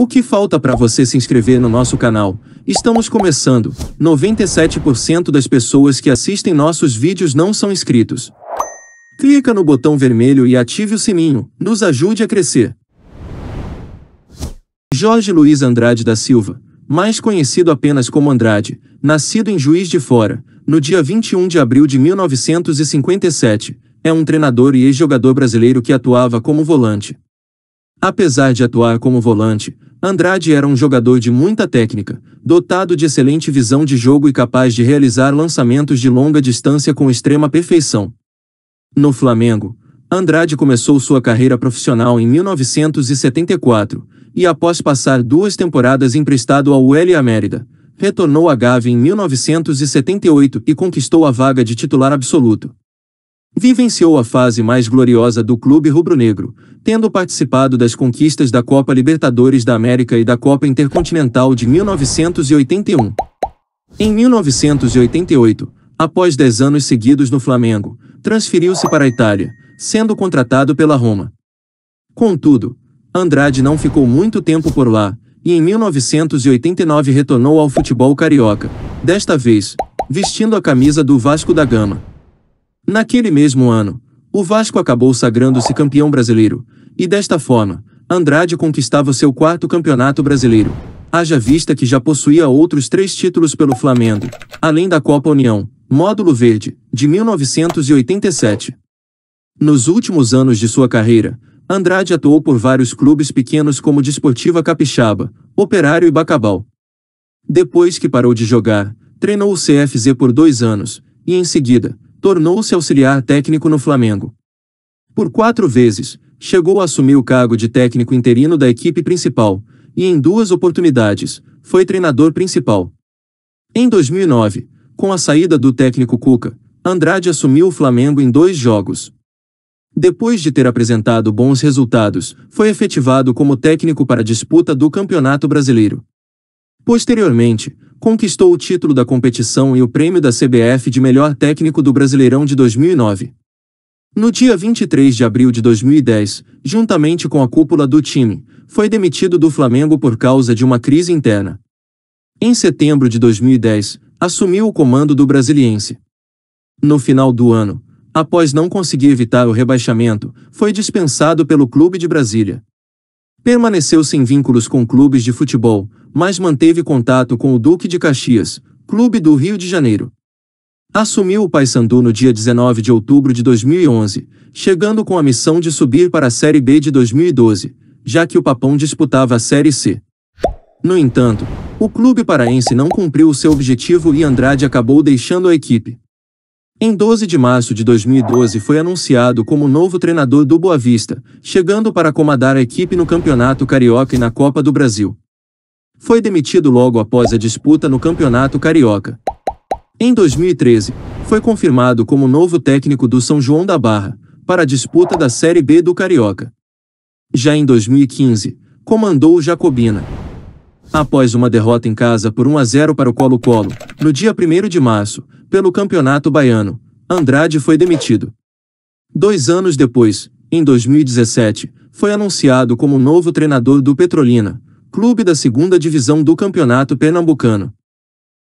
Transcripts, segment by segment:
O que falta para você se inscrever no nosso canal? Estamos começando. 97% das pessoas que assistem nossos vídeos não são inscritos. Clica no botão vermelho e ative o sininho. Nos ajude a crescer. Jorge Luiz Andrade da Silva, mais conhecido apenas como Andrade, nascido em Juiz de Fora, no dia 21 de abril de 1957, é um treinador e ex-jogador brasileiro que atuava como volante. Apesar de atuar como volante, Andrade era um jogador de muita técnica, dotado de excelente visão de jogo e capaz de realizar lançamentos de longa distância com extrema perfeição. No Flamengo, Andrade começou sua carreira profissional em 1974 e, após passar duas temporadas emprestado ao L. Mérida, retornou à Gávea em 1978 e conquistou a vaga de titular absoluto vivenciou a fase mais gloriosa do clube rubro-negro, tendo participado das conquistas da Copa Libertadores da América e da Copa Intercontinental de 1981. Em 1988, após 10 anos seguidos no Flamengo, transferiu-se para a Itália, sendo contratado pela Roma. Contudo, Andrade não ficou muito tempo por lá, e em 1989 retornou ao futebol carioca, desta vez, vestindo a camisa do Vasco da Gama. Naquele mesmo ano, o Vasco acabou sagrando-se campeão brasileiro, e desta forma, Andrade conquistava seu quarto campeonato brasileiro. Haja vista que já possuía outros três títulos pelo Flamengo, além da Copa União, Módulo Verde, de 1987. Nos últimos anos de sua carreira, Andrade atuou por vários clubes pequenos como Desportiva Capixaba, Operário e Bacabal. Depois que parou de jogar, treinou o CFZ por dois anos, e em seguida, tornou-se auxiliar técnico no Flamengo. Por quatro vezes, chegou a assumir o cargo de técnico interino da equipe principal, e em duas oportunidades, foi treinador principal. Em 2009, com a saída do técnico Cuca, Andrade assumiu o Flamengo em dois jogos. Depois de ter apresentado bons resultados, foi efetivado como técnico para a disputa do Campeonato Brasileiro. Posteriormente, conquistou o título da competição e o prêmio da CBF de melhor técnico do Brasileirão de 2009. No dia 23 de abril de 2010, juntamente com a cúpula do time, foi demitido do Flamengo por causa de uma crise interna. Em setembro de 2010, assumiu o comando do Brasiliense. No final do ano, após não conseguir evitar o rebaixamento, foi dispensado pelo Clube de Brasília. Permaneceu sem vínculos com clubes de futebol, mas manteve contato com o Duque de Caxias, clube do Rio de Janeiro. Assumiu o Paysandu no dia 19 de outubro de 2011, chegando com a missão de subir para a Série B de 2012, já que o Papão disputava a Série C. No entanto, o clube paraense não cumpriu o seu objetivo e Andrade acabou deixando a equipe. Em 12 de março de 2012 foi anunciado como novo treinador do Boa Vista, chegando para comandar a equipe no Campeonato Carioca e na Copa do Brasil. Foi demitido logo após a disputa no Campeonato Carioca. Em 2013, foi confirmado como novo técnico do São João da Barra, para a disputa da Série B do Carioca. Já em 2015, comandou o Jacobina. Após uma derrota em casa por 1 a 0 para o Colo-Colo, no dia 1 de março, pelo Campeonato Baiano, Andrade foi demitido. Dois anos depois, em 2017, foi anunciado como novo treinador do Petrolina, clube da segunda divisão do Campeonato Pernambucano.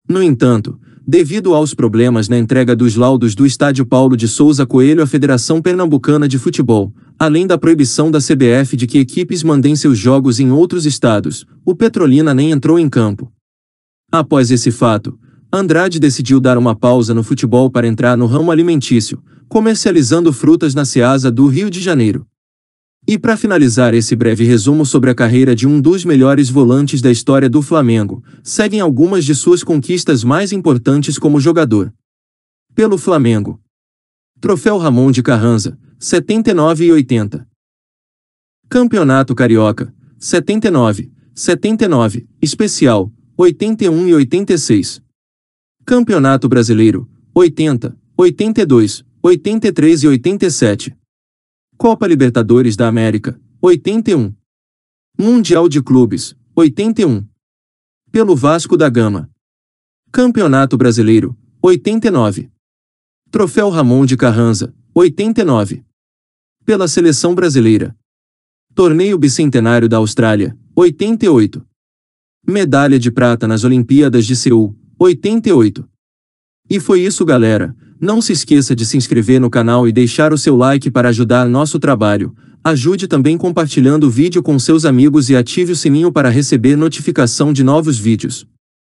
No entanto, devido aos problemas na entrega dos laudos do Estádio Paulo de Souza Coelho à Federação Pernambucana de Futebol, além da proibição da CBF de que equipes mandem seus jogos em outros estados, o Petrolina nem entrou em campo. Após esse fato, Andrade decidiu dar uma pausa no futebol para entrar no ramo alimentício, comercializando frutas na Seasa do Rio de Janeiro. E para finalizar esse breve resumo sobre a carreira de um dos melhores volantes da história do Flamengo, seguem algumas de suas conquistas mais importantes como jogador. Pelo Flamengo. Troféu Ramon de Carranza, 79 e 80. Campeonato Carioca, 79, 79, especial, 81 e 86. Campeonato Brasileiro, 80, 82, 83 e 87. Copa Libertadores da América, 81. Mundial de Clubes, 81. Pelo Vasco da Gama. Campeonato Brasileiro, 89. Troféu Ramon de Carranza, 89. Pela Seleção Brasileira. Torneio Bicentenário da Austrália, 88. Medalha de prata nas Olimpíadas de Seul, 88. E foi isso, galera. Não se esqueça de se inscrever no canal e deixar o seu like para ajudar nosso trabalho. Ajude também compartilhando o vídeo com seus amigos e ative o sininho para receber notificação de novos vídeos.